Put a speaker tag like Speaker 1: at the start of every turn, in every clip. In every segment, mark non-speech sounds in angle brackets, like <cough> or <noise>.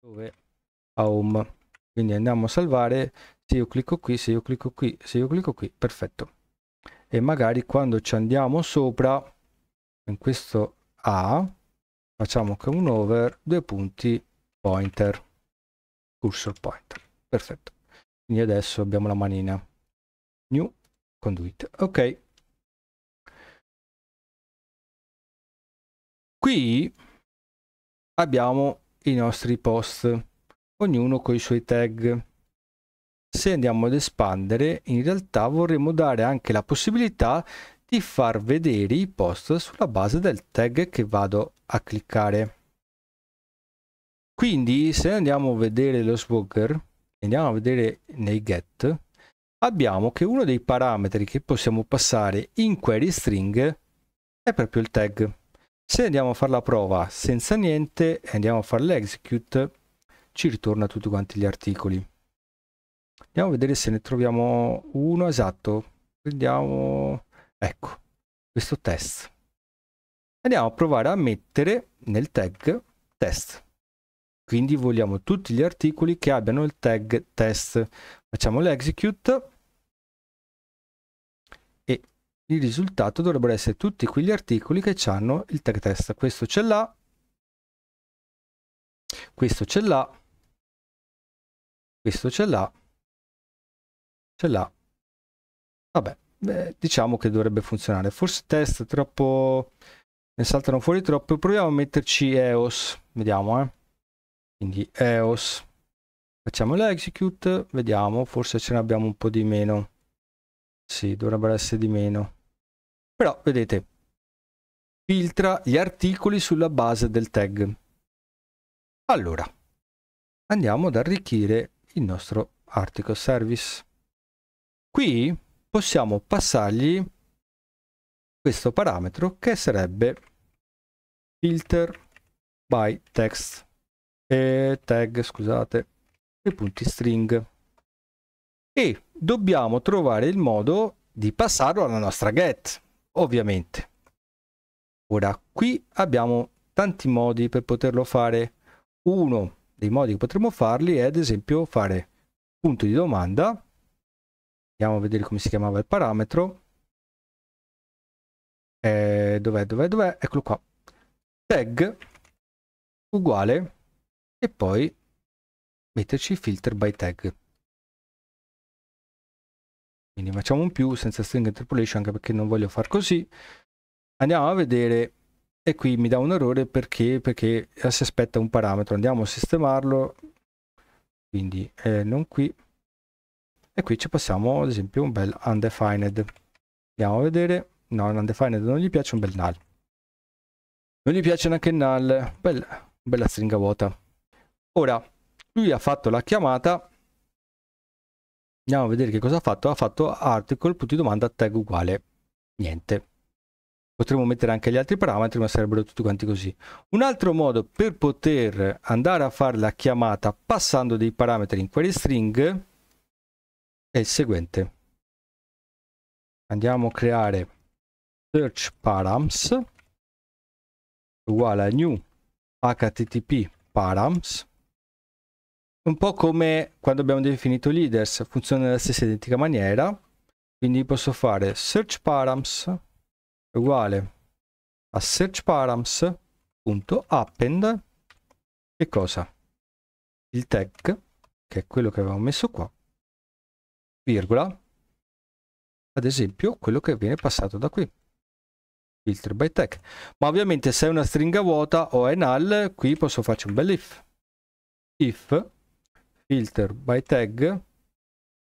Speaker 1: dove home quindi andiamo a salvare se io clicco qui se io clicco qui se io clicco qui perfetto e magari quando ci andiamo sopra in questo a facciamo che un over due punti pointer cursor pointer perfetto quindi adesso abbiamo la manina new conduit ok
Speaker 2: qui abbiamo
Speaker 1: i nostri post, ognuno con i suoi tag. Se andiamo ad espandere, in realtà vorremmo dare anche la possibilità di far vedere i post sulla base del tag che vado a cliccare. Quindi se andiamo a vedere lo swagger, andiamo a vedere nei get, abbiamo che uno dei parametri che possiamo passare in query string è proprio il tag. Se andiamo a fare la prova senza niente e andiamo a fare l'execute, ci ritorna tutti quanti gli articoli. Andiamo a vedere se ne troviamo uno esatto. Prendiamo, ecco, questo test. Andiamo a provare a mettere nel tag test. Quindi vogliamo tutti gli articoli che abbiano il tag test. Facciamo l'execute il risultato dovrebbero essere tutti quegli articoli che hanno il tag test. Questo ce l'ha, questo ce l'ha, questo ce l'ha, ce l'ha. Vabbè, beh, diciamo che dovrebbe funzionare. Forse test troppo... ne saltano fuori troppo. Proviamo a metterci EOS, vediamo eh. Quindi EOS, facciamo l'execute, vediamo, forse ce ne abbiamo un po' di meno. Sì, dovrebbero essere di meno. Però, vedete, filtra gli articoli sulla base del tag. Allora, andiamo ad arricchire il nostro article service. Qui possiamo passargli questo parametro che sarebbe filter by text e tag, scusate, e punti string. E dobbiamo trovare il modo di passarlo alla nostra get ovviamente. Ora qui abbiamo tanti modi per poterlo fare. Uno dei modi che potremmo farli è ad esempio fare punto di domanda. Andiamo a vedere come si chiamava il parametro. Eh, dov'è, dov'è, dov'è? Eccolo qua. Tag uguale e poi metterci filter by tag quindi facciamo un più senza string interpolation anche perché non voglio far così andiamo a vedere e qui mi dà un errore perché perché si aspetta un parametro andiamo a sistemarlo quindi eh, non qui e qui ci passiamo ad esempio un bel undefined andiamo a vedere no un undefined non gli piace un bel null non gli piace neanche il null bella, bella stringa vuota ora lui ha fatto la chiamata Andiamo a vedere che cosa ha fatto. Ha fatto article, punto di domanda, tag uguale. Niente. Potremmo mettere anche gli altri parametri, ma sarebbero tutti quanti così. Un altro modo per poter andare a fare la chiamata passando dei parametri in query string è il seguente. Andiamo a creare search params uguale a new http params un po' come quando abbiamo definito leaders, funziona nella stessa identica maniera. Quindi posso fare search params uguale a search params.append che cosa? Il tag, che è quello che avevamo messo qua, virgola, ad esempio quello che viene passato da qui filter by tag ma ovviamente se è una stringa vuota o è null qui posso farci un bel if if filter by tag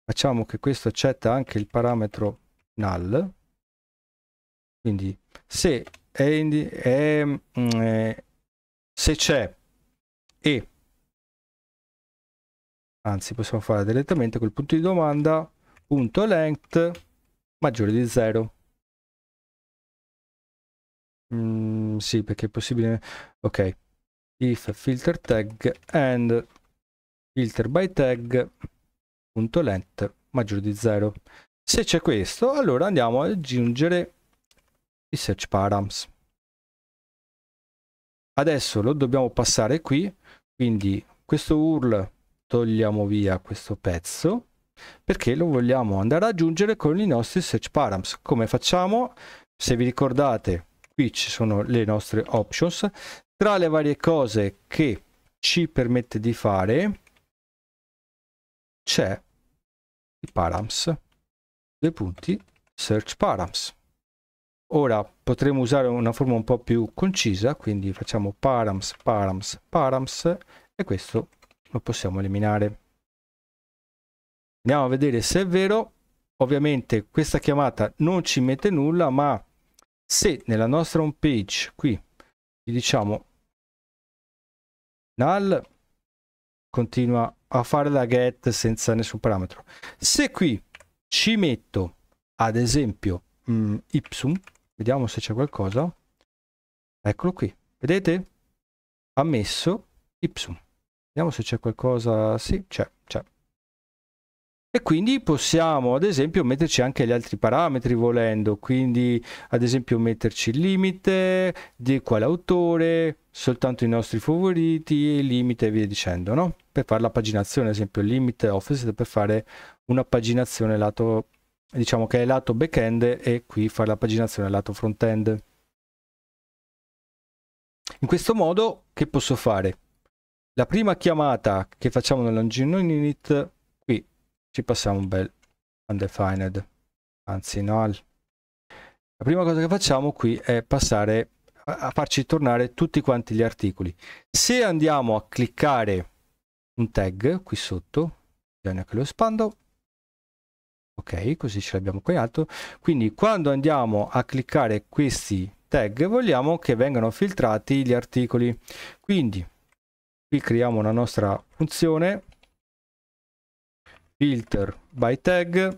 Speaker 1: facciamo che questo accetta anche il parametro null quindi se è, in, è eh, se c'è e anzi possiamo fare direttamente quel punto di domanda punto length maggiore di 0 mm, sì perché è possibile ok if filter tag and filter by tag.length maggiore di 0 se c'è questo allora andiamo ad aggiungere i search params adesso lo dobbiamo passare qui quindi questo url togliamo via questo pezzo perché lo vogliamo andare ad aggiungere con i nostri search params come facciamo se vi ricordate qui ci sono le nostre options tra le varie cose che ci permette di fare c'è il params, due punti, search params. Ora potremmo usare una forma un po' più concisa, quindi facciamo params, params, params e questo lo possiamo eliminare. Andiamo a vedere se è vero. Ovviamente questa chiamata non ci mette nulla, ma se nella nostra home page qui gli diciamo null continua a fare la get senza nessun parametro. Se qui ci metto ad esempio mh, mm, ipsum, vediamo se c'è qualcosa, eccolo qui, vedete? Ha messo ipsum. Vediamo se c'è qualcosa, sì, c'è, c'è e quindi possiamo ad esempio metterci anche gli altri parametri volendo quindi ad esempio metterci il limite di quale autore soltanto i nostri favoriti il limite e via dicendo no? per fare la paginazione ad esempio il limite offset per fare una paginazione lato diciamo che è lato backend e qui fare la paginazione lato frontend in questo modo che posso fare la prima chiamata che facciamo nell'engine init ci passiamo un bel undefined anzi no la prima cosa che facciamo qui è passare a farci tornare tutti quanti gli articoli se andiamo a cliccare un tag qui sotto bisogna che lo espando ok così ce l'abbiamo qua in alto quindi quando andiamo a cliccare questi tag vogliamo che vengano filtrati gli articoli quindi qui creiamo una nostra funzione filter by tag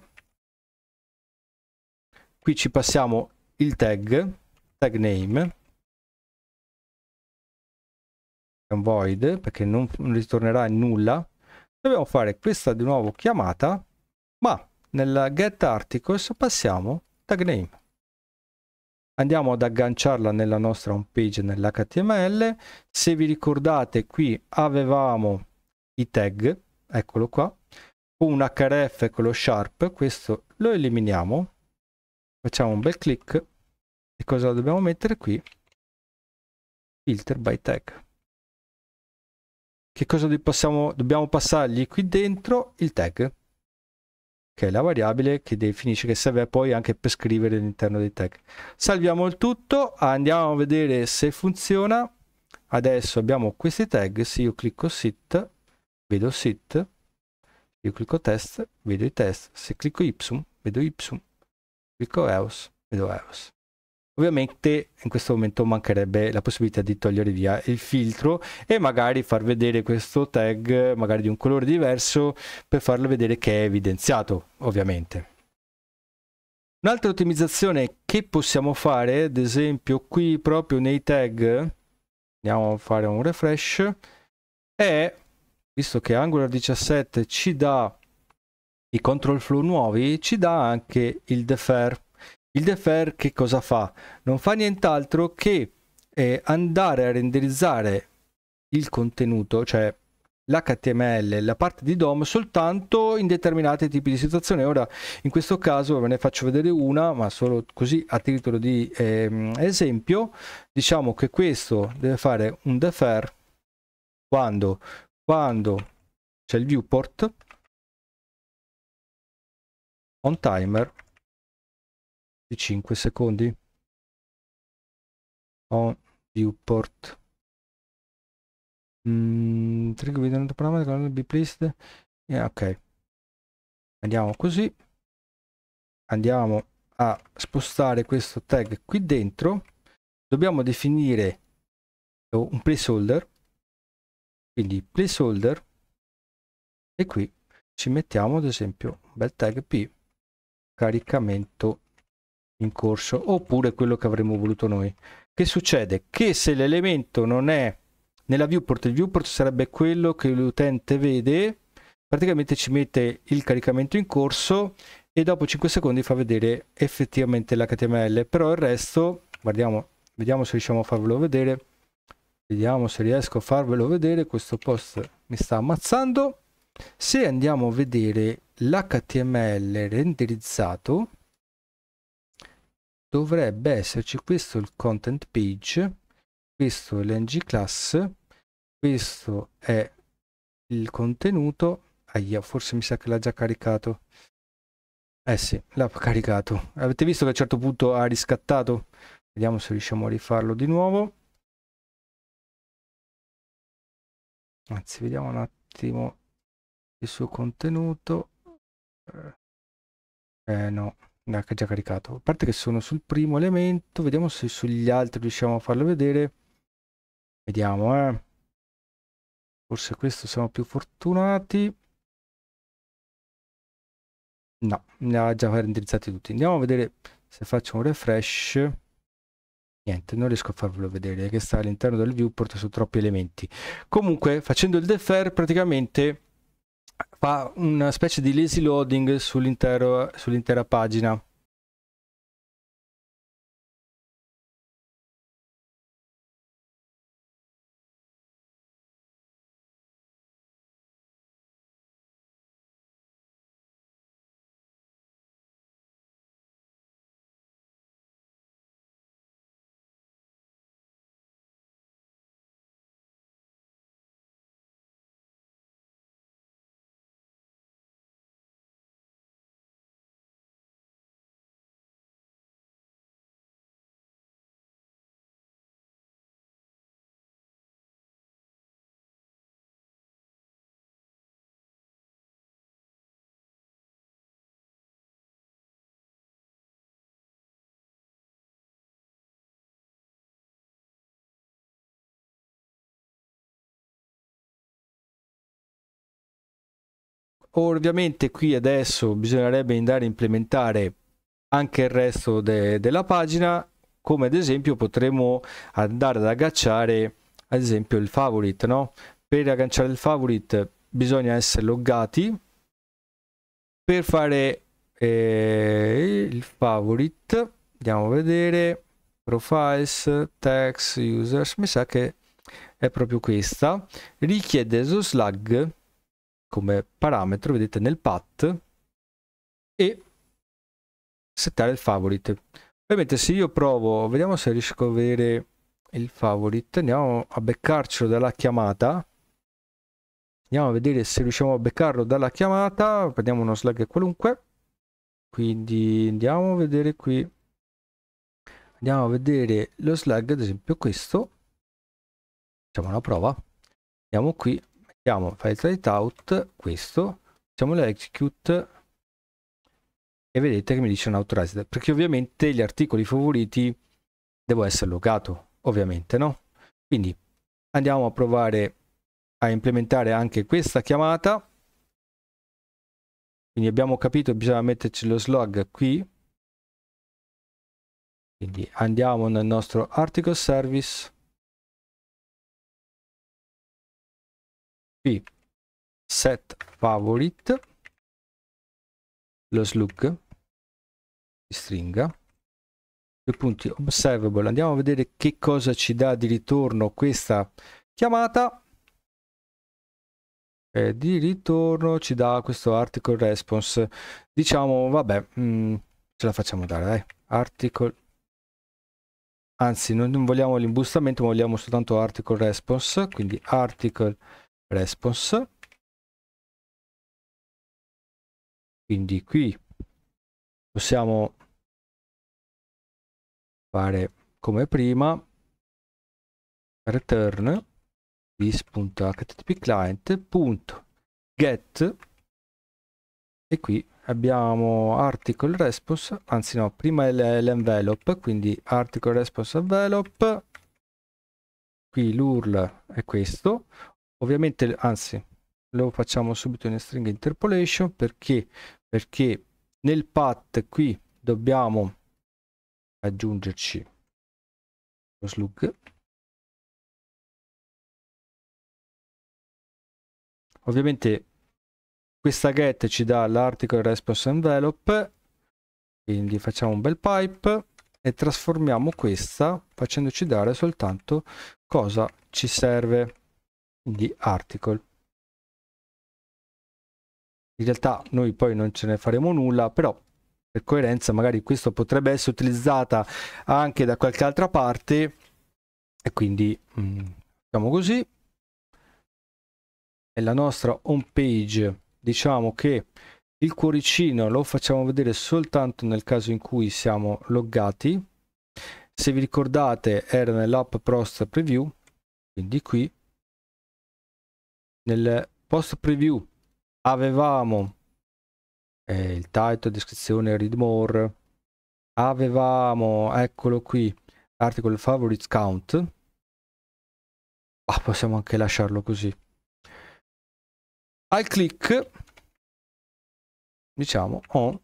Speaker 1: qui ci passiamo il tag tag name un void perché non ritornerà in nulla dobbiamo fare questa di nuovo chiamata ma nella get articles passiamo tag name andiamo ad agganciarla nella nostra home page nell'html se vi ricordate qui avevamo i tag eccolo qua un href con lo sharp questo lo eliminiamo facciamo un bel clic e cosa dobbiamo mettere qui filter by tag che cosa possiamo, dobbiamo passargli qui dentro il tag che è la variabile che definisce che serve poi anche per scrivere all'interno dei tag salviamo il tutto andiamo a vedere se funziona adesso abbiamo questi tag se io clicco sit vedo sit io clicco test, vedo i test. Se clicco ipsum, vedo ipsum. Clicco EOS, vedo EOS. Ovviamente in questo momento mancherebbe la possibilità di togliere via il filtro e magari far vedere questo tag magari di un colore diverso per farlo vedere che è evidenziato, ovviamente. Un'altra ottimizzazione che possiamo fare, ad esempio qui proprio nei tag, andiamo a fare un refresh, è visto che Angular 17 ci dà i control flow nuovi, ci dà anche il defer. Il defer che cosa fa? Non fa nient'altro che eh, andare a renderizzare il contenuto, cioè l'HTML, la parte di DOM, soltanto in determinati tipi di situazioni. Ora, in questo caso ve ne faccio vedere una, ma solo così a titolo di eh, esempio, diciamo che questo deve fare un defer quando quando c'è il viewport
Speaker 2: on timer di 5 secondi on viewport mm,
Speaker 1: trigger video not parameter be pleased yeah, ok andiamo così andiamo a spostare questo tag qui dentro dobbiamo definire un placeholder quindi placeholder e qui ci mettiamo ad esempio bel tag p caricamento in corso oppure quello che avremmo voluto noi che succede che se l'elemento non è nella viewport il viewport sarebbe quello che l'utente vede praticamente ci mette il caricamento in corso e dopo 5 secondi fa vedere effettivamente l'html però il resto guardiamo vediamo se riusciamo a farvelo vedere Vediamo se riesco a farvelo vedere, questo post mi sta ammazzando. Se andiamo a vedere l'HTML renderizzato, dovrebbe esserci questo il content page, questo è l'ng class, questo è il contenuto, aia forse mi sa che l'ha già caricato, eh sì, l'ha caricato, avete visto che a un certo punto ha riscattato, vediamo se riusciamo a rifarlo di nuovo, anzi vediamo un attimo il suo contenuto eh, eh no no, che è già caricato. A parte che sono sul primo elemento, vediamo se sugli altri riusciamo a farlo vedere. Vediamo, eh. Forse questo siamo più fortunati. No, ne ha già renderizzati tutti. Andiamo a vedere se faccio un refresh niente non riesco a farvelo vedere che sta all'interno del viewport su troppi elementi comunque facendo il defer praticamente fa una specie di lazy loading sull'intera pagina Ovviamente qui adesso bisognerebbe andare a implementare anche il resto de della pagina, come ad esempio potremmo andare ad agganciare ad esempio il favorite, no? Per agganciare il favorite bisogna essere loggati. Per fare eh, il favorite, andiamo a vedere, profiles, text, users, mi sa che è proprio questa, richiede lo slug come parametro, vedete nel path, e settare il favorite. Ovviamente se io provo, vediamo se riesco a avere il favorite, andiamo a beccarcelo dalla chiamata, andiamo a vedere se riusciamo a beccarlo dalla chiamata, prendiamo uno slag qualunque, quindi andiamo a vedere qui, andiamo a vedere lo slag, ad esempio questo, facciamo una prova, andiamo qui, Abbiamo file write out, questo, facciamo l'execute e vedete che mi dice un authorized, perché ovviamente gli articoli favoriti devo essere logato, ovviamente, no? Quindi andiamo a provare a implementare anche questa chiamata. Quindi abbiamo capito che bisogna metterci lo slog qui. Quindi andiamo nel
Speaker 2: nostro article service p set favorite lo
Speaker 1: slug di stringa due punti observable andiamo a vedere che cosa ci dà di ritorno questa chiamata e di ritorno ci dà questo article response diciamo vabbè mh, mm, ce la facciamo dare dai article anzi non vogliamo l'imbustamento vogliamo soltanto article response quindi article response response quindi qui
Speaker 2: possiamo fare come
Speaker 1: prima return this.http client.get e qui abbiamo article response anzi no prima l'envelope quindi article response envelope qui l'url è questo ovviamente anzi lo facciamo subito in string interpolation perché perché nel path qui dobbiamo aggiungerci lo slug ovviamente questa get ci dà l'article response envelope quindi facciamo un bel pipe e trasformiamo questa facendoci dare soltanto cosa ci serve di article in realtà noi poi non ce ne faremo nulla però per coerenza magari questo potrebbe essere utilizzata anche da qualche altra parte e quindi mm, facciamo così nella nostra home page diciamo che il cuoricino lo facciamo vedere soltanto nel caso in cui siamo loggati se vi ricordate era nell'app prost preview quindi qui nel post preview avevamo eh, il title, descrizione, read more, avevamo, eccolo qui, article favorites count, ah, possiamo anche lasciarlo così.
Speaker 2: Al click diciamo on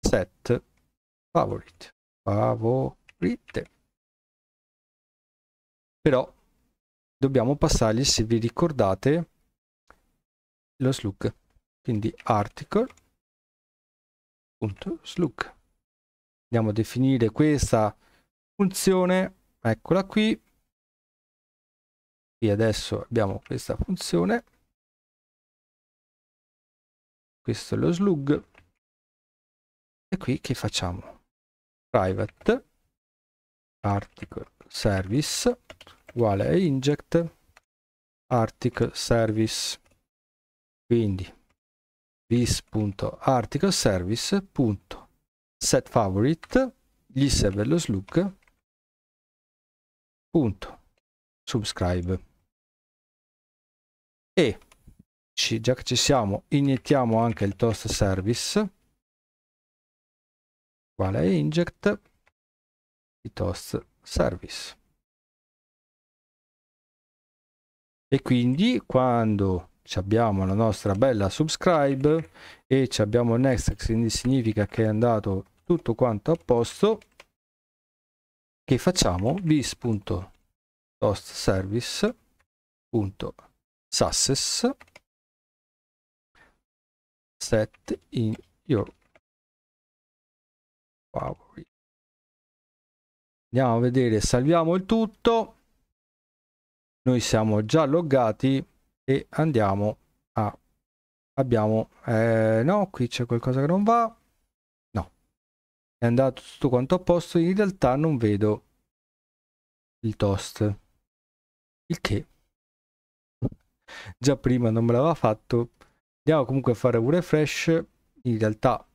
Speaker 1: set favorite, favorite. Però dobbiamo passargli, se vi ricordate, lo slug quindi article.slug andiamo a definire questa funzione eccola qui e adesso abbiamo questa funzione
Speaker 2: questo è lo slug
Speaker 1: e qui che facciamo private article service uguale a inject article service quindi this.articleService.setFavorite gli serve lo slug punto subscribe e ci, già che ci siamo iniettiamo anche il toast service quale inject di toast service e quindi quando abbiamo la nostra bella subscribe e ci abbiamo next quindi significa che è andato tutto quanto a posto che facciamo vis.tostservice.sasses
Speaker 2: set in your favorite andiamo a vedere salviamo
Speaker 1: il tutto noi siamo già loggati e andiamo a abbiamo eh, no qui c'è qualcosa che non va no è andato tutto quanto a posto in realtà non vedo il toast il che già prima non me l'aveva fatto andiamo comunque a fare un refresh in realtà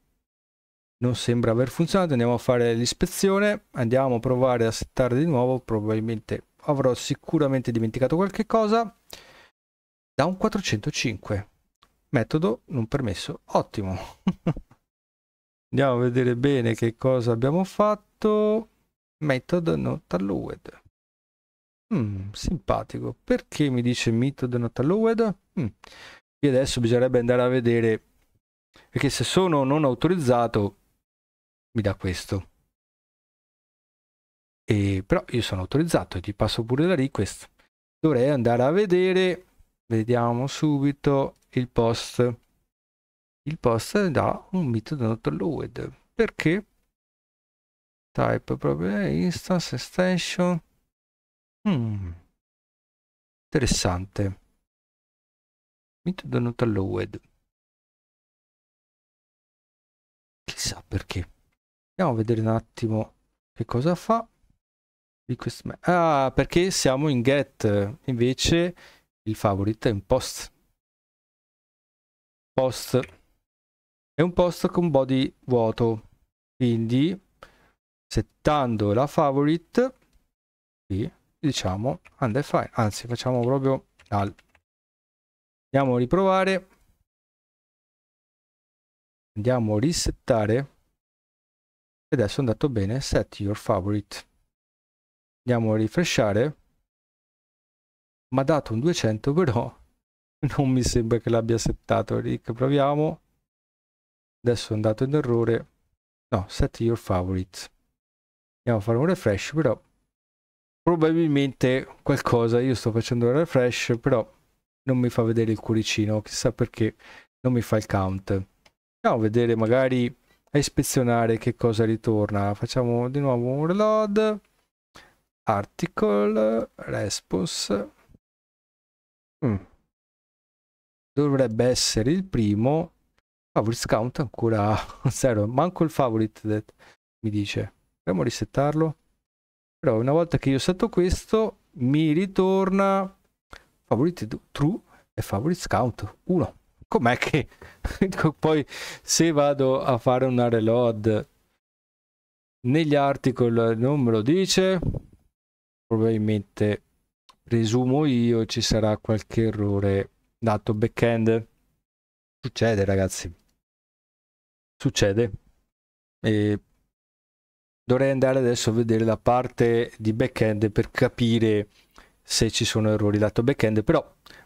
Speaker 1: non sembra aver funzionato andiamo a fare l'ispezione andiamo a provare a settare di nuovo probabilmente avrò sicuramente dimenticato qualche cosa da un 405. Metodo non permesso, ottimo. <laughs> Andiamo a vedere bene che cosa abbiamo fatto. Method not allowed. Mm, simpatico. Perché mi dice method not allowed? Mm. E adesso bisognerebbe andare a vedere perché se sono non autorizzato mi dà questo. E, però io sono autorizzato, e ti passo pure da request. Dovrei andare a vedere vediamo subito il post il post da un metodo not load perché type proprio instance extension
Speaker 2: mm. interessante metodo not load
Speaker 1: chissà perché andiamo a vedere un attimo che cosa fa ah perché siamo in get invece il favorite è un post post è un post con body vuoto quindi settando la favorite qui diciamo undefined anzi facciamo proprio al andiamo a riprovare andiamo a risettare
Speaker 2: e adesso è andato bene set your favorite
Speaker 1: andiamo a rifresciare ma dato un 200 però <laughs> non mi sembra che l'abbia settato Rick proviamo adesso è andato in errore no set your favorites andiamo a fare un refresh però probabilmente qualcosa io sto facendo un refresh però non mi fa vedere il cuoricino chissà perché non mi fa il count andiamo a vedere magari a ispezionare che cosa ritorna facciamo di nuovo un reload article response Mm. Dovrebbe essere il primo. favorite count ancora 0. <laughs> Manco il favorite that, mi dice. Proviamo a risettarlo. Però una volta che io setto questo, mi ritorna favorite true e favorite count 1. Com'è che <laughs> poi se vado a fare una reload negli article non me lo dice? Probabilmente presumo io ci sarà qualche errore dato backend succede ragazzi succede e dovrei andare adesso a vedere la parte di backend per capire se ci sono errori dato backend però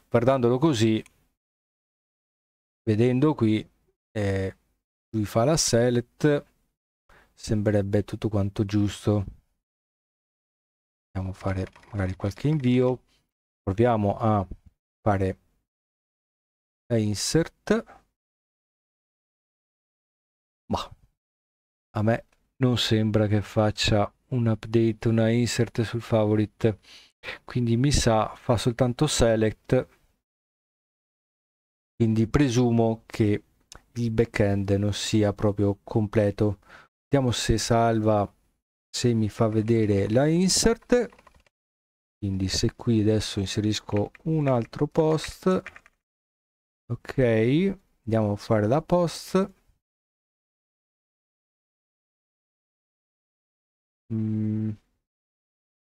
Speaker 1: guardandolo così vedendo qui eh, lui fa la select sembrerebbe tutto quanto giusto possiamo fare magari qualche invio proviamo a fare
Speaker 2: insert ma
Speaker 1: a me non sembra che faccia un update una insert sul favorite quindi mi sa fa soltanto select quindi presumo che il backend non sia proprio completo vediamo se salva se mi fa vedere la insert quindi se qui adesso inserisco un altro post ok andiamo a fare la post
Speaker 2: mm.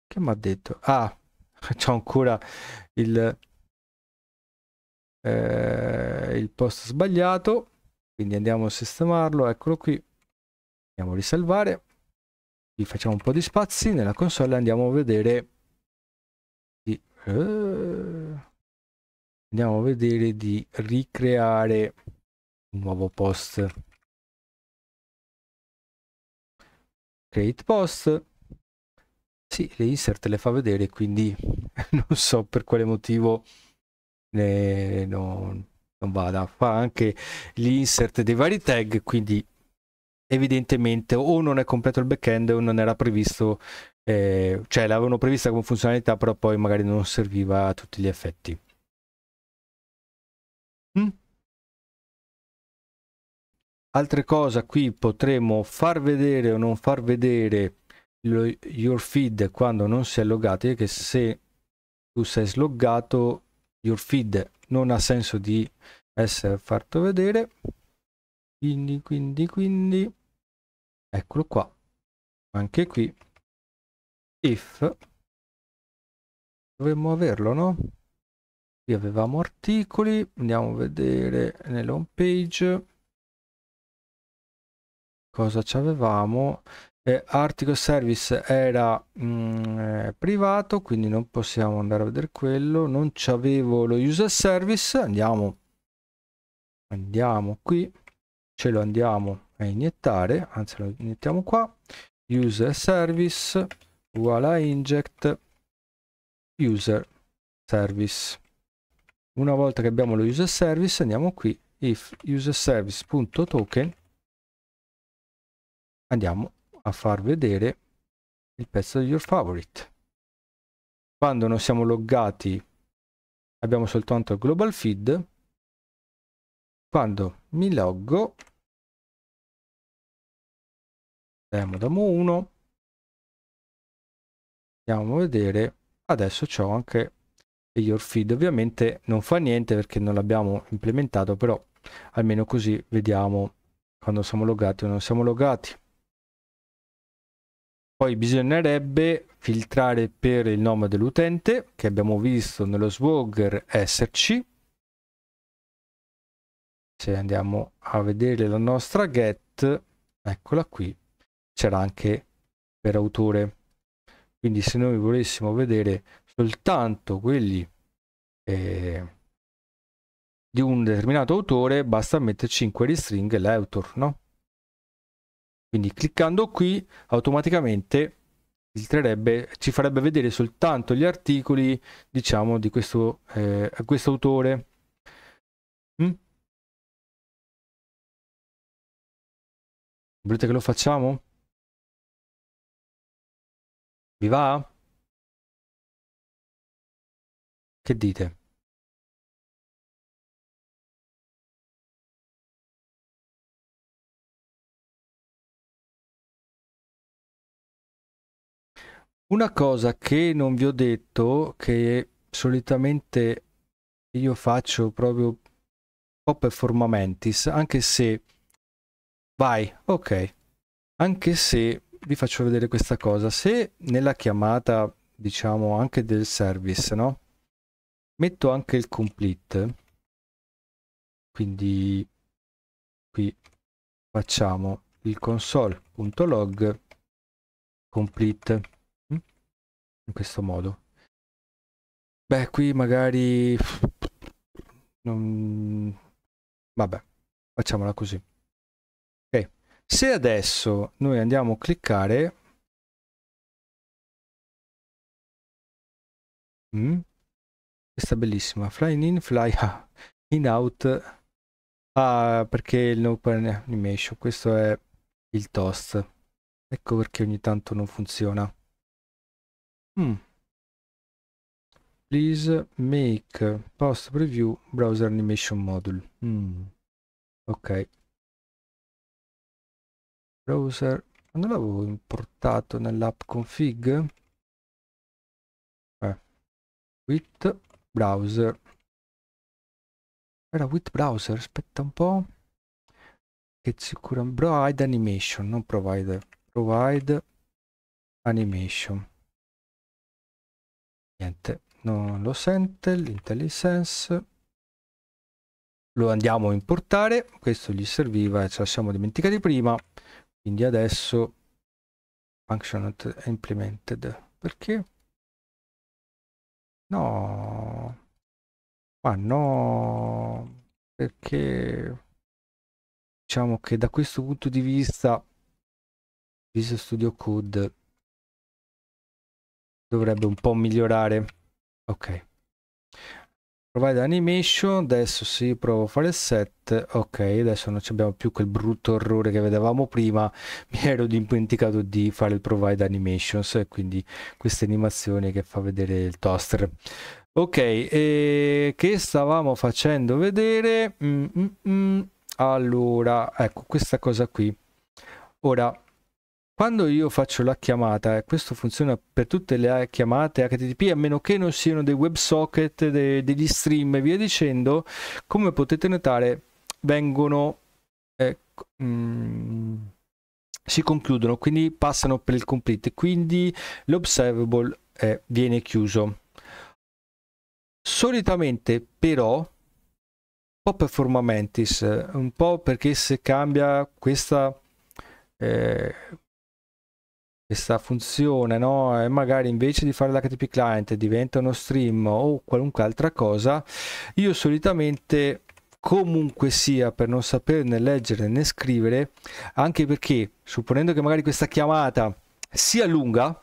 Speaker 2: che
Speaker 1: mi ha detto ah <laughs> c'è ancora il eh, il post sbagliato quindi andiamo a sistemarlo eccolo qui andiamo a risalvare Qui facciamo un po' di spazi nella console e andiamo a vedere di, uh, andiamo a vedere
Speaker 2: di ricreare un nuovo post
Speaker 1: create post sì, le insert le fa vedere, quindi <laughs> non so per quale motivo eh, no, non vada. Fa anche gli insert dei vari tag, quindi evidentemente o non è completo il backend o non era previsto, eh, cioè l'avevano prevista come funzionalità, però poi magari non serviva a tutti gli effetti. Mm. Altre cose qui potremo far vedere o non far vedere lo, your feed quando non si è loggati, che se tu sei sloggato your feed non ha senso di essere fatto vedere. Quindi, quindi, quindi eccolo qua anche qui if
Speaker 2: dovremmo averlo no qui avevamo articoli
Speaker 1: andiamo a vedere nella home page cosa ci avevamo eh, article service era mh, mm, eh, privato quindi non possiamo andare a vedere quello non ci avevo lo user service andiamo andiamo qui ce lo andiamo a iniettare, anzi lo iniettiamo qua, user service uguale a inject user service. Una volta che abbiamo lo user service andiamo qui, if user service.token, andiamo a far vedere il pezzo di your favorite. Quando non siamo loggati abbiamo soltanto il global feed,
Speaker 2: quando mi loggo
Speaker 1: demo demo 1 andiamo a vedere adesso c'ho anche your feed ovviamente non fa niente perché non l'abbiamo implementato però almeno così vediamo quando siamo logati o non siamo logati poi bisognerebbe filtrare per il nome dell'utente che abbiamo visto nello swagger esserci se andiamo a vedere la nostra get eccola qui c'era anche per autore. Quindi se noi volessimo vedere soltanto quelli eh, di un determinato autore, basta metterci in query string l'autor, no? Quindi cliccando qui automaticamente ci farebbe vedere soltanto gli articoli, diciamo, di questo, eh, questo autore.
Speaker 2: Mm? Volete che lo facciamo? Vi va? Che dite?
Speaker 1: Una cosa che non vi ho detto, che solitamente io faccio proprio un po' performantis, anche se... Vai, ok. Anche se vi faccio vedere questa cosa. Se nella chiamata, diciamo, anche del service, no? Metto anche il complete, quindi qui facciamo il console.log complete, mm? in questo modo. Beh, qui magari... Non... Vabbè, facciamola così. Se
Speaker 2: adesso noi andiamo a cliccare...
Speaker 1: Mm, questa bellissima. Flying in, fly <laughs> out, in out. Ah, perché il no animation. Questo è il toast. Ecco perché ogni tanto non funziona. Mm. Please make post preview browser
Speaker 2: animation module. Mm. Ok browser non l'avevo importato nell'app config eh. with browser
Speaker 1: era with browser aspetta un po che sicuramente provide animation non provide provide animation niente non lo sente l'intellisense lo andiamo a importare questo gli serviva ce la siamo dimenticati prima quindi adesso function not implemented perché
Speaker 2: no ma no perché diciamo che da questo punto di vista Visual Studio Code dovrebbe
Speaker 1: un po' migliorare ok Provide animation, adesso sì, provo a fare set, ok, adesso non abbiamo più quel brutto errore che vedevamo prima, <laughs> mi ero dimenticato di fare il provide animations e quindi questa animazione che fa vedere il toaster. Ok, eh, che stavamo facendo vedere? Mm, mm, mm. Allora, ecco questa cosa qui. Ora, quando io faccio la chiamata, e questo funziona per tutte le chiamate HTTP, a meno che non siano dei WebSocket, de degli stream e via dicendo, come potete notare vengono... Eh, mh, mm, si concludono, quindi passano per il complete, quindi l'observable eh, viene chiuso. Solitamente però, un po' per formamentis, un po' perché se cambia questa eh, questa funzione, no? E magari invece di fare l'HTTP client diventa uno stream o qualunque altra cosa, io solitamente comunque sia per non saperne leggere né scrivere, anche perché supponendo che magari questa chiamata sia lunga,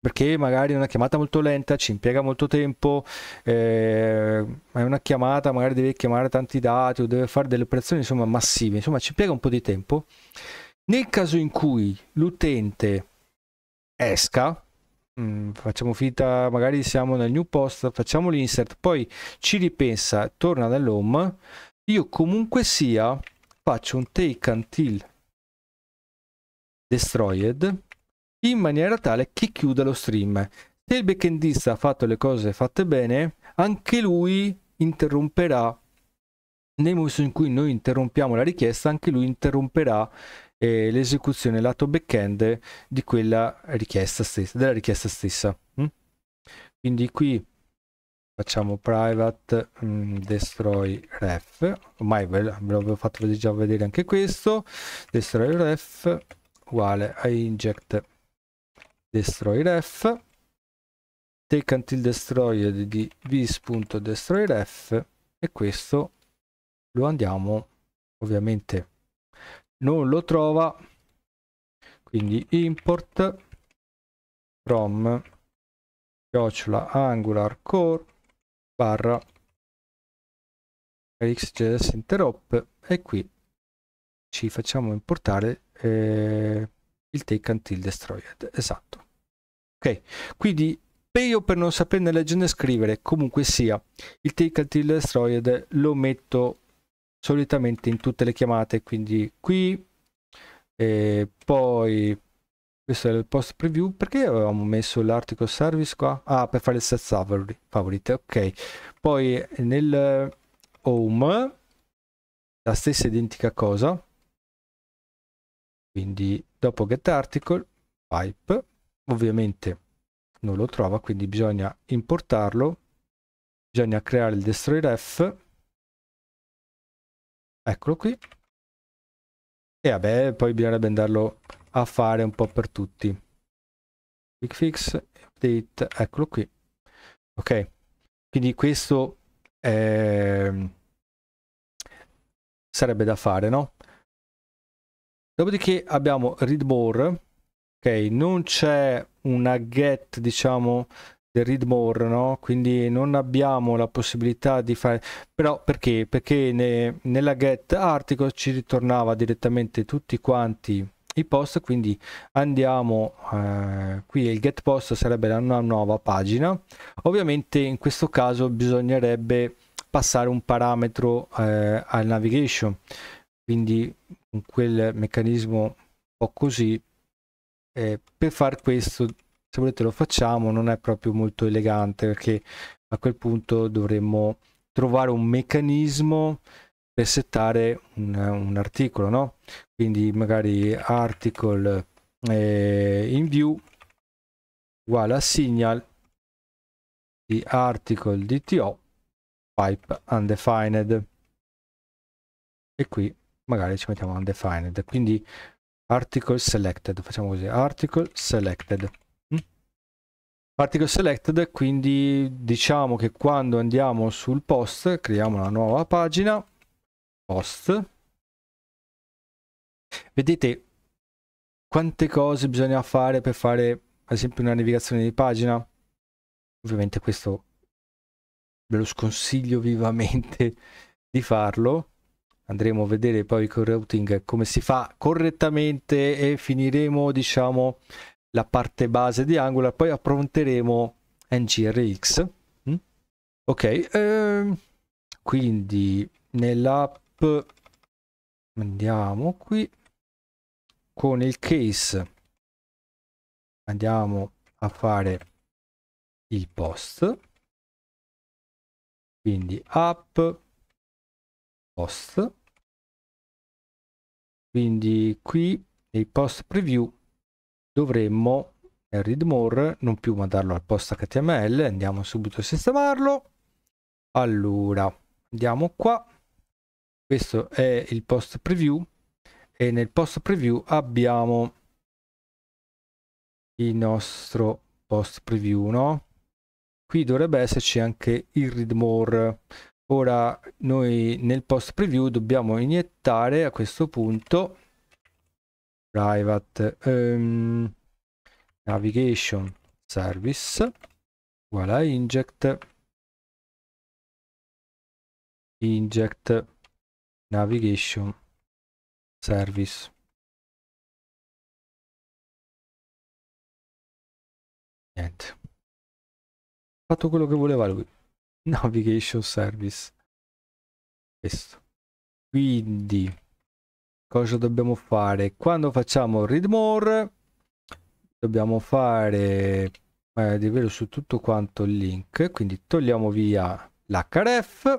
Speaker 1: perché magari è una chiamata molto lenta, ci impiega molto tempo, eh, è una chiamata, magari deve chiamare tanti dati o deve fare delle operazioni insomma massive, insomma ci impiega un po' di tempo. Nel caso in cui l'utente esca, mm, facciamo finta, magari siamo nel new post, facciamo l'insert, poi ci ripensa, torna nell'home, io comunque sia faccio un take until destroyed in maniera tale che chiuda lo stream. Se il backendista ha fatto le cose fatte bene, anche lui interromperà, nel momento in cui noi interrompiamo la richiesta, anche lui interromperà eh, l'esecuzione lato backend di quella richiesta stessa, della richiesta stessa. Mm? Quindi qui facciamo private mm, destroy ref, ormai ve l'avevo fatto già vedere anche questo, destroy ref uguale a inject destroy ref take until destroyer di vis.destroyRef e questo lo andiamo ovviamente non lo trova quindi import from chiocciola angular core barra xjs interop e qui ci facciamo importare eh, il take until destroyed esatto ok quindi io per non saperne leggere e scrivere comunque sia il take until destroyed lo metto solitamente in tutte le chiamate quindi qui e poi questo è il post preview perché avevamo messo l'article service qua ah per fare le stats favorite ok poi nel home la stessa identica cosa quindi dopo get article pipe ovviamente non lo trova quindi bisogna importarlo bisogna creare il destroy ref Eccolo qui. E vabbè, poi bisognerebbe andarlo a fare un po' per tutti. Quick fix, update, eccolo qui. Ok, quindi questo è... Ehm, sarebbe da fare, no? Dopodiché abbiamo read more, ok, non c'è una get, diciamo, del read more, no? quindi non abbiamo la possibilità di fare, però perché? Perché ne, nella get article ci ritornava direttamente tutti quanti i post, quindi andiamo, eh, qui il get post sarebbe una nuova pagina, ovviamente in questo caso bisognerebbe passare un parametro eh, al navigation, quindi quel meccanismo un po' così, eh, per far questo se volete lo facciamo, non è proprio molto elegante perché a quel punto dovremmo trovare un meccanismo per settare un, un articolo, no? Quindi magari article eh, in view uguale a signal di article DTO pipe undefined e qui magari ci mettiamo undefined quindi article selected facciamo così article selected Particle Selected, quindi diciamo che quando andiamo sul post, creiamo una nuova pagina, post, vedete quante cose bisogna fare per fare ad esempio una navigazione di pagina? Ovviamente questo ve lo sconsiglio vivamente <laughs> di farlo, andremo a vedere poi con routing come si fa correttamente e finiremo diciamo la parte base di Angular, poi affronteremo NGRX. Mm? Ok, eh, quindi nell'app andiamo qui con il case andiamo a fare
Speaker 2: il post quindi app
Speaker 1: post quindi qui nei post preview dovremmo eh, read more non più mandarlo al post html andiamo subito a sistemarlo allora andiamo qua questo è il post preview e nel post preview abbiamo il nostro post preview no qui dovrebbe esserci anche il read more ora noi nel post preview dobbiamo iniettare a questo punto private um, navigation service
Speaker 2: uguale a inject inject navigation service niente
Speaker 1: fatto quello che voleva lui <laughs> navigation service questo quindi cosa dobbiamo fare quando facciamo read more dobbiamo fare eh, davvero su tutto quanto il link quindi togliamo via l'href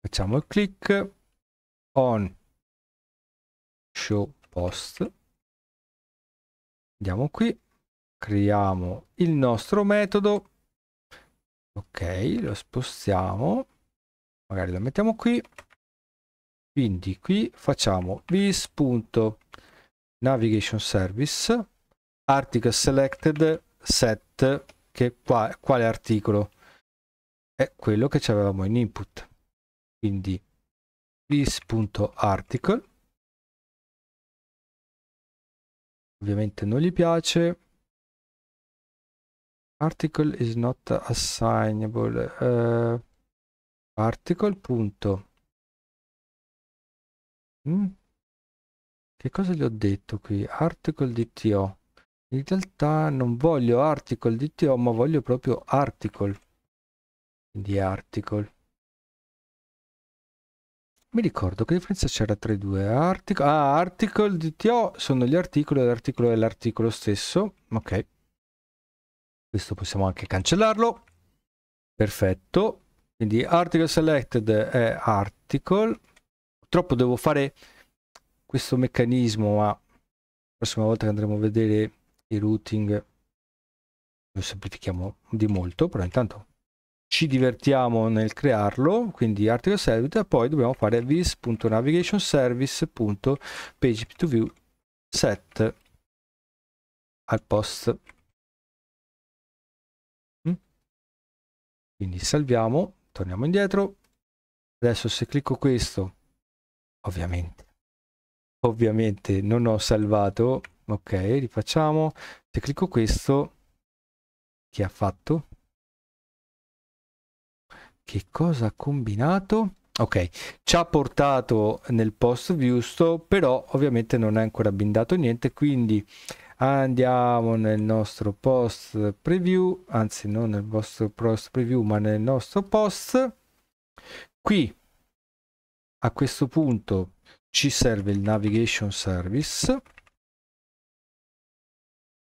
Speaker 1: facciamo il click on show post andiamo qui creiamo il nostro metodo ok lo spostiamo magari lo mettiamo qui quindi qui facciamo bis navigation service article selected set che qua, quale articolo è quello che avevamo in input quindi this.article
Speaker 2: ovviamente non gli piace article is not assignable uh, article punto Mm? Che cosa
Speaker 1: gli ho detto qui? Article DTO. In realtà non voglio article DTO, ma voglio proprio article. Quindi article. Mi ricordo che differenza c'era tra i due. Artic ah, article DTO sono gli articoli, l'articolo è l'articolo stesso. Ok. Questo possiamo anche cancellarlo. Perfetto. Quindi article selected è article purtroppo devo fare questo meccanismo, ma la prossima volta che andremo a vedere il routing lo semplifichiamo di molto, però intanto ci divertiamo nel crearlo, quindi article e poi dobbiamo fare vis.navigationservice.page2view set al post.
Speaker 2: Mm? Quindi salviamo, torniamo indietro.
Speaker 1: Adesso se clicco questo ovviamente ovviamente non ho salvato ok rifacciamo se clicco questo che ha fatto che cosa ha combinato ok ci ha portato nel post giusto però ovviamente non è ancora bindato niente quindi andiamo nel nostro post preview anzi non nel vostro post preview ma nel nostro post qui a questo punto ci serve il navigation service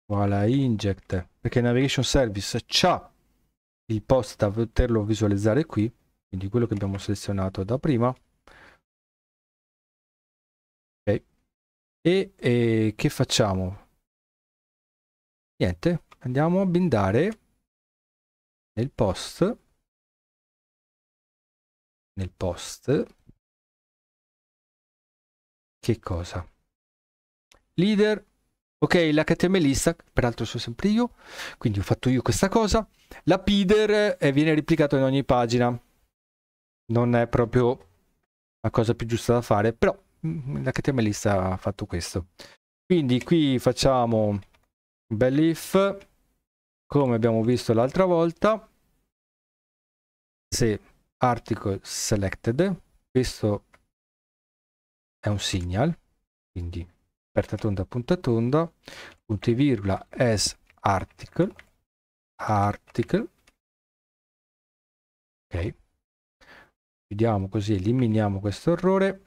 Speaker 1: voilà inject perché il navigation service c'ha il post da poterlo visualizzare qui quindi quello che abbiamo selezionato da prima okay.
Speaker 2: e, e che facciamo niente andiamo a bindare nel post
Speaker 1: nel post che cosa? Leader, ok, l'HTMLista, peraltro sono sempre io, quindi ho fatto io questa cosa. La PIDER eh, viene replicata in ogni pagina. Non è proprio la cosa più giusta da fare, però mm, l'HTMLista ha fatto questo. Quindi qui facciamo un bel if, come abbiamo visto l'altra volta, se article selected, questo è un signal, quindi aperta tonda, punta tonda, punto e virgola as article,
Speaker 2: article, ok,
Speaker 1: chiudiamo così, eliminiamo questo errore,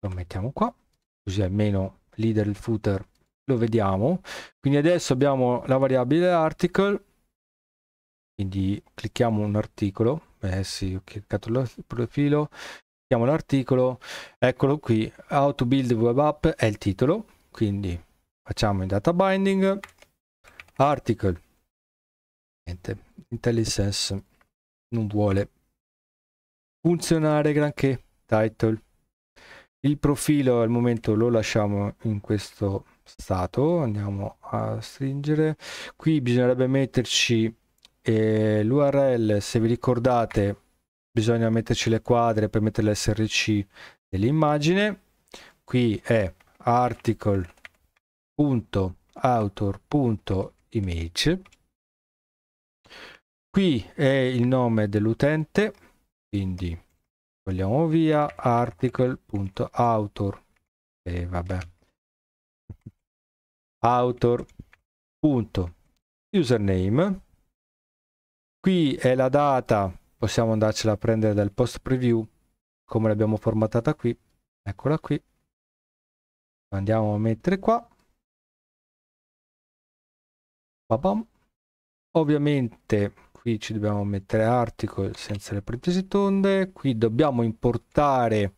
Speaker 1: lo mettiamo qua, così almeno leader il footer lo vediamo, quindi adesso abbiamo la variabile article, quindi clicchiamo un articolo, eh sì, ho cliccato il profilo, Clicchiamo l'articolo, eccolo qui, How to build web app è il titolo, quindi facciamo il data binding, article, niente, IntelliSense non vuole funzionare granché, title. Il profilo al momento lo lasciamo in questo stato, andiamo a stringere. Qui bisognerebbe metterci eh, l'URL, se vi ricordate bisogna metterci le quadre per mettere l'src dell'immagine qui è article.author.image qui è il nome dell'utente quindi vogliamo via article.author e eh, vabbè author.username qui è la data possiamo andarcela a prendere dal post preview come l'abbiamo formattata qui eccola qui andiamo a mettere qua Babam. ovviamente qui ci dobbiamo mettere article senza le pretese tonde qui dobbiamo importare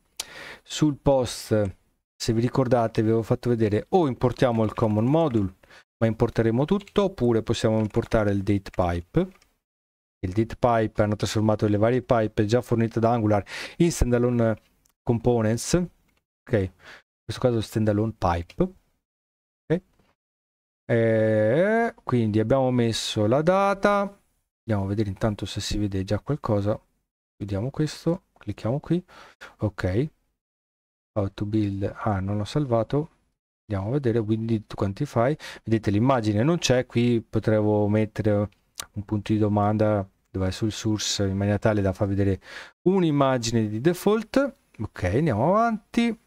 Speaker 1: sul post se vi ricordate vi avevo fatto vedere o importiamo il common module ma importeremo tutto oppure possiamo importare il date pipe il did pipe hanno trasformato le varie pipe già fornite da Angular in standalone components ok in questo caso standalone pipe okay. e eh, quindi abbiamo messo la data andiamo a vedere intanto se si vede già qualcosa Vediamo questo clicchiamo qui ok how to build ah non l'ho salvato andiamo a vedere quindi to quantify vedete l'immagine non c'è qui potrevo mettere un punto di domanda dove è sul source in maniera tale da far vedere un'immagine di default ok andiamo avanti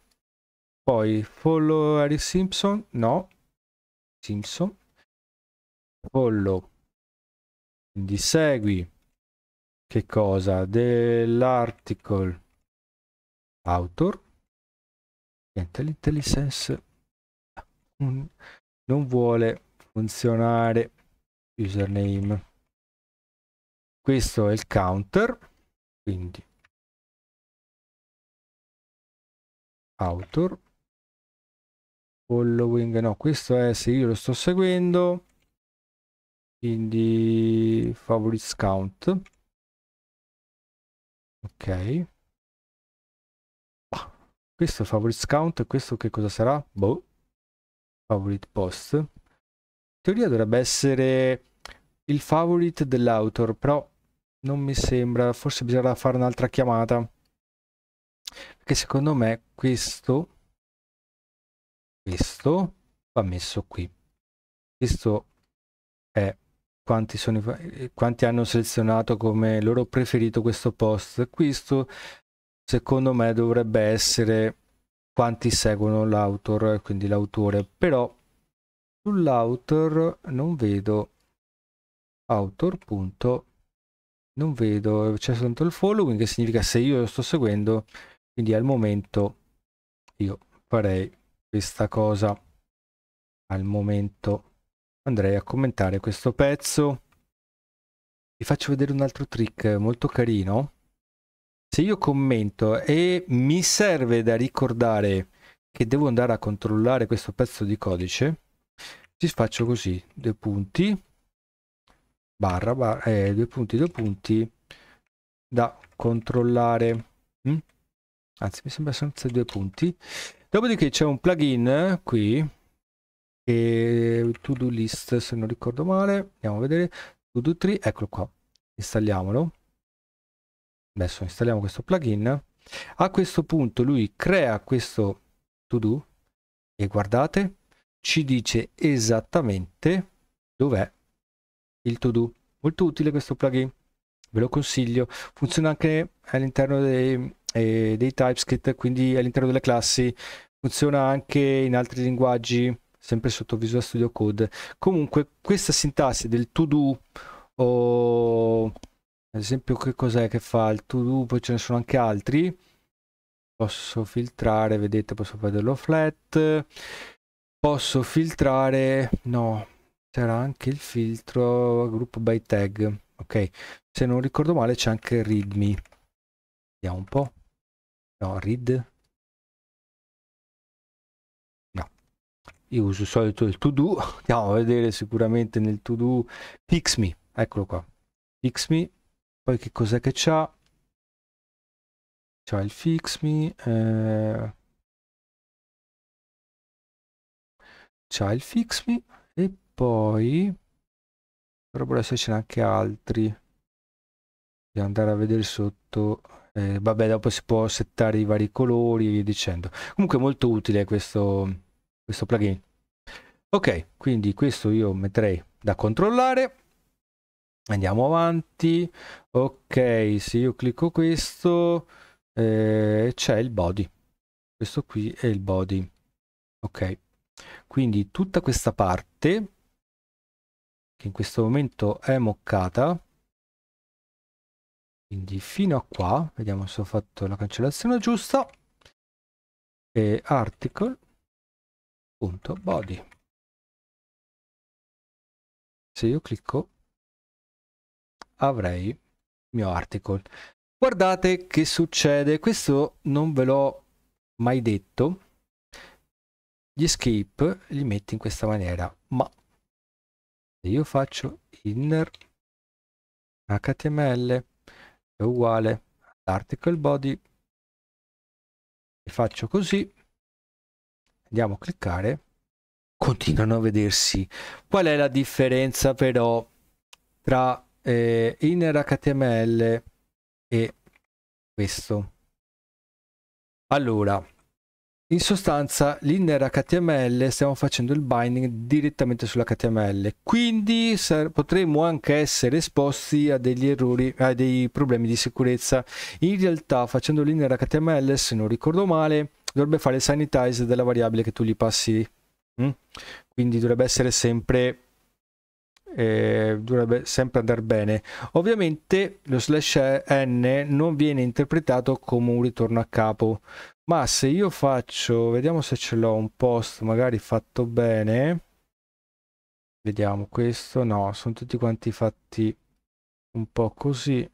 Speaker 1: poi follow Harry Simpson no Simpson follow quindi segui che cosa dell'article author niente l'intelligence
Speaker 2: non
Speaker 1: vuole funzionare username questo è il counter quindi
Speaker 2: author following no questo è se io lo sto seguendo quindi favorites count
Speaker 1: ok ah, questo è favorites count e questo che cosa sarà boh favorite post in teoria dovrebbe essere il favorite dell'author però non mi sembra, forse bisognerà fare un'altra chiamata. Perché secondo me questo, questo va messo qui. Questo è quanti, sono, eh, quanti hanno selezionato come loro preferito questo post. Questo secondo me dovrebbe essere quanti seguono l'autor, quindi l'autore. Però sull'autor non vedo autor non vedo, c'è soltanto il following che significa se io lo sto seguendo, quindi al momento io farei questa cosa. Al momento andrei a commentare questo pezzo. Vi faccio vedere un altro trick molto carino. Se io commento e mi serve da ricordare che devo andare a controllare questo pezzo di codice, ci faccio così, due punti, barra, barra eh, due punti, due punti da controllare. Mm? Anzi, mi sembra senza due punti. Dopodiché c'è un plugin qui che to do list se non ricordo male. Andiamo a vedere to do tree, eccolo qua. Installiamolo. Adesso installiamo questo plugin. A questo punto lui crea questo to do e guardate ci dice esattamente dov'è il to do molto utile questo plugin ve lo consiglio funziona anche all'interno dei, eh, dei TypeScript quindi all'interno delle classi funziona anche in altri linguaggi sempre sotto Visual Studio Code comunque questa sintassi del to do o ad esempio che cos'è che fa il to do poi ce ne sono anche altri posso filtrare vedete posso vederlo flat posso filtrare no c'era anche il filtro gruppo by tag ok se non ricordo male c'è anche readme vediamo un po no read no io uso il solito il to do <laughs> andiamo a vedere sicuramente nel to do pixme eccolo qua pixme poi che cos'è che c'ha
Speaker 2: c'ha il fixme eh... c'ha il fixme e poi
Speaker 1: dovrebbero esserci anche altri andare a vedere sotto eh, vabbè dopo si può settare i vari colori e via dicendo comunque molto utile questo, questo plugin ok quindi questo io metterei da controllare andiamo avanti ok se io clicco questo eh, c'è il body questo qui è il body ok quindi tutta questa parte che in questo momento è moccata quindi fino a qua vediamo se ho fatto la cancellazione giusta e
Speaker 2: article.body se io
Speaker 1: clicco avrei il mio article guardate che succede questo non ve l'ho mai detto gli escape li metti in questa maniera ma se io faccio inner html è uguale article body e faccio così andiamo a cliccare continuano a vedersi qual è la differenza però tra eh, inner html e questo allora in sostanza l'inner HTML stiamo facendo il binding direttamente sull'HTML, quindi potremmo anche essere esposti a degli errori, a dei problemi di sicurezza. In realtà facendo l'inner HTML, se non ricordo male, dovrebbe fare il sanitize della variabile che tu gli passi. Mm? Quindi dovrebbe essere sempre eh, dovrebbe sempre andare bene. Ovviamente lo slash n non viene interpretato come un ritorno a capo, ma se io faccio vediamo se ce l'ho un post magari fatto bene vediamo questo no sono tutti quanti fatti un po' così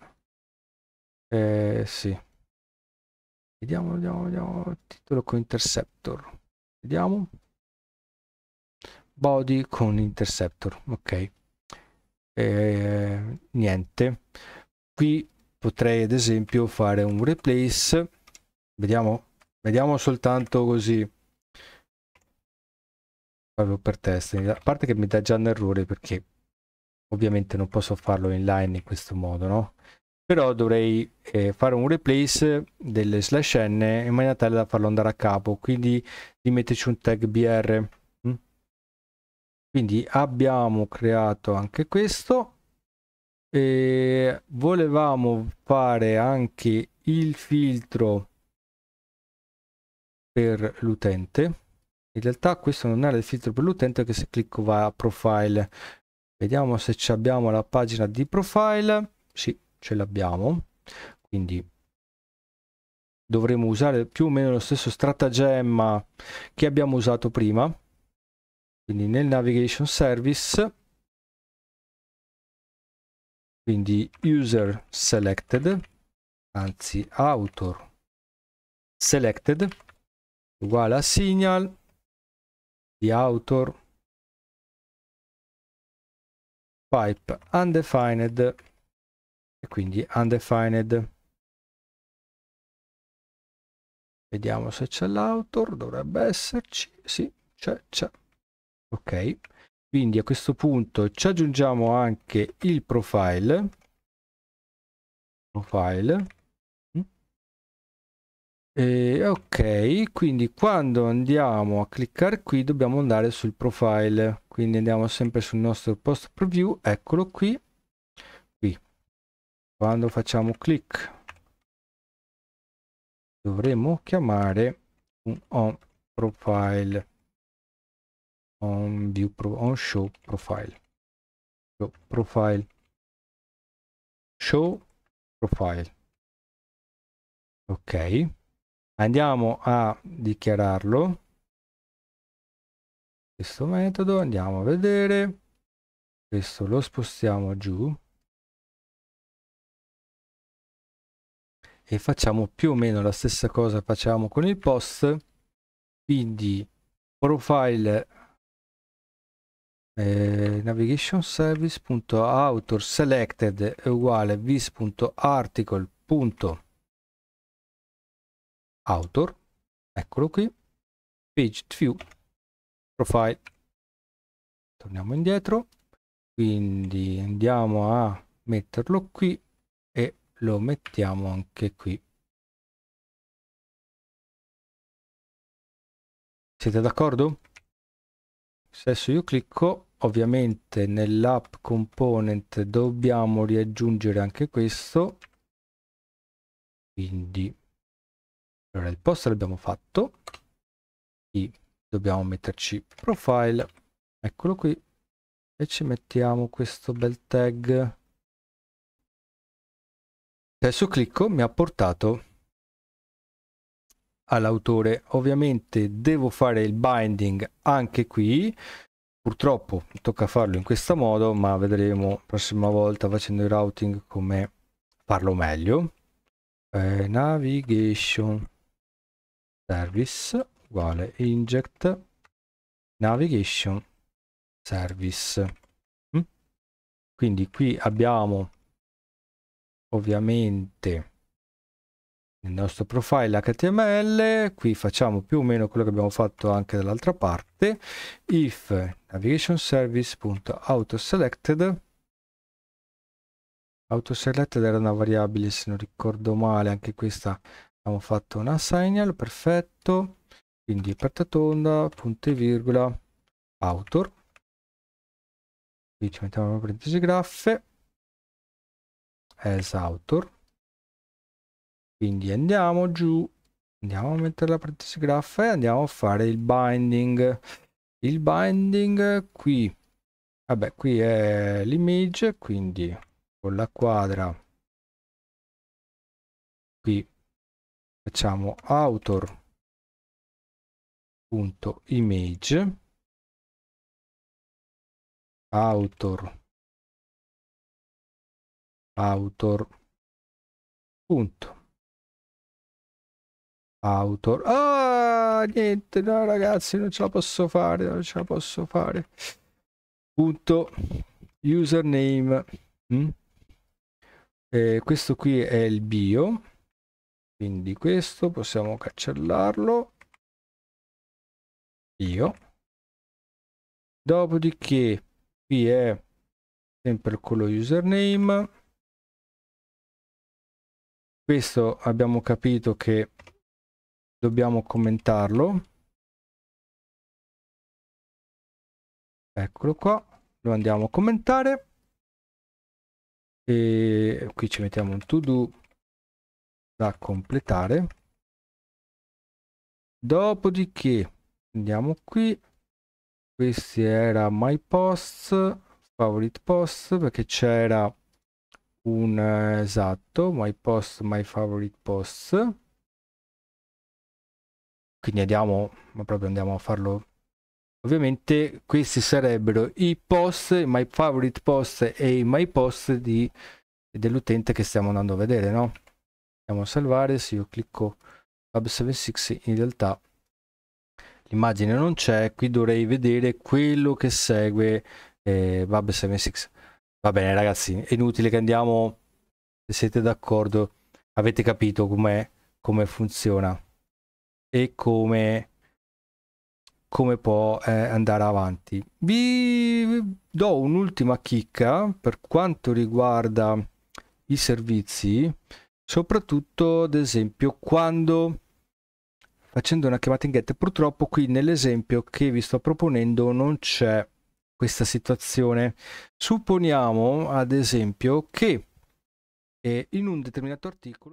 Speaker 1: eh, sì vediamo vediamo vediamo titolo con interceptor vediamo body con interceptor ok eh, niente qui potrei ad esempio fare un replace vediamo Vediamo soltanto così. Proprio per test. A parte che mi dà già un errore perché ovviamente non posso farlo in line in questo modo, no? Però dovrei eh, fare un replace delle slash n in maniera tale da farlo andare a capo. Quindi di metterci un tag br. Mm? Quindi abbiamo creato anche questo. E volevamo fare anche il filtro per l'utente. In realtà questo non era il filtro per l'utente che se clicco va a profile. Vediamo se abbiamo la pagina di profile. Sì, ce l'abbiamo. Quindi dovremo usare più o meno lo stesso stratagemma che abbiamo usato prima. Quindi nel navigation service quindi user selected anzi author selected uguale a signal
Speaker 2: di author
Speaker 1: pipe undefined e quindi undefined vediamo se c'è l'author dovrebbe esserci sì c'è c'è ok quindi a questo punto ci aggiungiamo anche il profile profile e, eh, ok, quindi quando andiamo a cliccare qui dobbiamo andare sul profile, quindi andiamo sempre sul nostro post preview, eccolo qui, qui. Quando facciamo clic dovremo chiamare un on profile,
Speaker 2: on, view pro, on show profile, show profile, show profile. Ok andiamo a dichiararlo questo metodo andiamo a vedere questo lo
Speaker 1: spostiamo giù e facciamo più o meno la stessa cosa facciamo con il post quindi profile eh, navigation service.autor selected è uguale vis.article.com author, eccolo qui, page view, profile. Torniamo indietro, quindi andiamo a metterlo qui e lo mettiamo anche qui. Siete d'accordo? Adesso io clicco, ovviamente nell'app component dobbiamo riaggiungere anche questo, quindi allora, il post l'abbiamo fatto. Qui dobbiamo metterci profile. Eccolo qui. E ci mettiamo questo bel tag. Adesso clicco, mi ha portato all'autore. Ovviamente devo fare il binding anche qui. Purtroppo tocca farlo in questo modo, ma vedremo la prossima volta facendo il routing come farlo meglio. Eh, navigation service uguale inject navigation service mm? quindi qui abbiamo ovviamente nel nostro profile html qui facciamo più o meno quello che abbiamo fatto anche dall'altra parte if navigation service.autoselected autoselected era una variabile se non ricordo male anche questa abbiamo fatto una signal perfetto quindi aperta tonda punto e virgola autor qui ci mettiamo la parentesi graffe as autor quindi andiamo giù andiamo a mettere la parentesi graffa e andiamo a fare il binding il binding qui vabbè qui è l'image quindi con la quadra qui
Speaker 2: facciamo author.image author author punto
Speaker 1: author ah niente no ragazzi non ce la posso fare non ce la posso fare punto username mm? eh, questo qui è il bio quindi questo possiamo cancellarlo
Speaker 2: io dopodiché qui è sempre con lo username questo abbiamo capito che dobbiamo commentarlo eccolo qua lo andiamo a commentare e qui ci mettiamo un to do da
Speaker 1: completare dopodiché andiamo qui questi era my posts favorite posts perché c'era un eh, esatto my post my favorite posts quindi andiamo ma proprio andiamo a farlo ovviamente questi sarebbero i post my favorite post e i my post dell'utente che stiamo andando a vedere no andiamo a salvare se io clicco Hub 76 in realtà l'immagine non c'è qui dovrei vedere quello che segue eh, Hub 76 va bene ragazzi è inutile che andiamo se siete d'accordo avete capito com'è come funziona e come come può eh, andare avanti vi do un'ultima chicca per quanto riguarda i servizi soprattutto ad esempio quando facendo una chiamata in get purtroppo qui nell'esempio che vi sto proponendo non c'è questa situazione supponiamo ad esempio che eh, in un determinato articolo